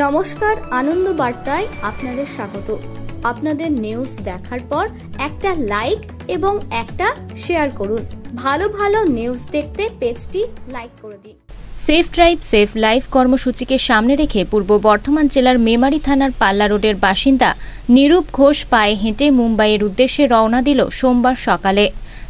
নমস্কার আনন্দ বার্তায় আপনাদের স্বাগত আপনাদের নিউজ দেখার পর একটা লাইক এবং একটা শেয়ার করুন ভালো ভালো নিউজ দেখতে পেজটি লাইক করে দিন সেফ ড্রাইভ সেফ লাইফ কর্মসূচিকে সামনে রেখে পূর্ব বর্ধমান জেলার মেমারি থানার পাল্লা রোডের বাসিন্দা নিরূপ ঘোষ পায়ে হেঁটে মুম্বাইয়ের উদ্দেশ্যে রওনা দিল সোমবার সকালে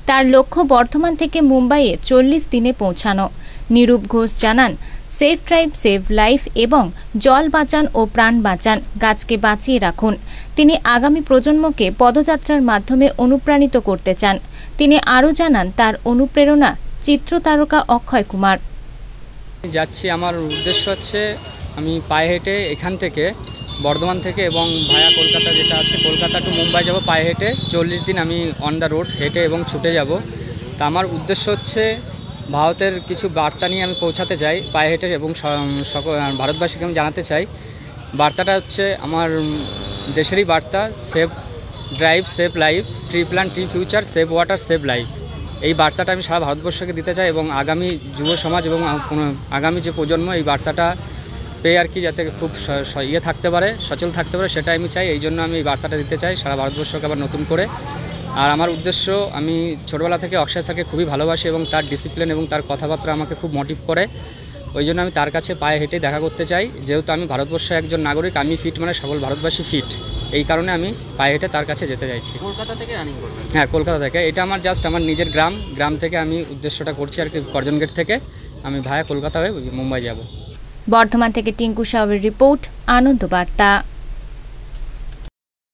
তার লক্ষ্য বর্ধমান থেকে মুম্বাইয়ে চল্লিশ দিনে পৌঁছানো নিরূপ ঘোষ জানান সেফ ড্রাইভ সেভ লাইফ এবং জল বাঁচান ও প্রাণ বাঁচান গাছকে বাঁচিয়ে রাখুন তিনি আগামী প্রজন্মকে পদযাত্রার মাধ্যমে অনুপ্রাণিত করতে চান তিনি আরও জানান তার অনুপ্রেরণা চিত্রতারকা অক্ষয় কুমার যাচ্ছি আমার উদ্দেশ্য হচ্ছে আমি পায়ে হেঁটে এখান থেকে বর্ধমান থেকে এবং ভায়া কলকাতা যেটা আছে কলকাতা টু মুম্বাই যাব পায়ে হেঁটে চল্লিশ দিন আমি অন দ্য রোড হেঁটে এবং ছুটে যাব তা আমার উদ্দেশ্য হচ্ছে ভারতের কিছু বার্তা নিয়ে আমি পৌঁছাতে চাই পায়ে হেঁটে এবং সকল ভারতবাসীকে আমি জানাতে চাই বার্তাটা হচ্ছে আমার দেশেরই বার্তা save drive save life tree plan tree future save water save life এই বার্তাটা আমি সারা ভারতবর্ষকে দিতে চাই এবং আগামী যুব সমাজ এবং আগামী যে প্রজন্ম এই বার্তাটা পেয়ে আর কি যাতে খুব ইয়ে থাকতে পারে সচল থাকতে পারে সেটা আমি চাই এই জন্য আমি এই বার্তাটা দিতে চাই সারা ভারতবর্ষকে আবার নতুন করে আর আমার উদ্দেশ্য আমি ছোটোবেলা থেকে অক্ষয় স্যারকে খুবই ভালোবাসি এবং তার ডিসিপ্লিন এবং তার কথাবার্তা আমাকে খুব মোটিভ করে ওই জন্য আমি তার কাছে পায়ে হেঁটে দেখা করতে চাই যেহেতু আমি ভারতবর্ষের একজন নাগরিক আমি ফিট মানে সকল ভারতবাসী ফিট এই কারণে আমি পায়ে হেঁটে তার কাছে যেতে চাইছি কলকাতা থেকে রানিং হ্যাঁ কলকাতা থেকে এটা আমার জাস্ট আমার নিজের গ্রাম গ্রাম থেকে আমি উদ্দেশ্যটা করছি আর কি করজন গেট থেকে আমি ভায়া কলকাতা হয়ে মুম্বাই যাবো বর্ধমান থেকে টিঙ্কু সাউয়ের রিপোর্ট আনন্দবার্তা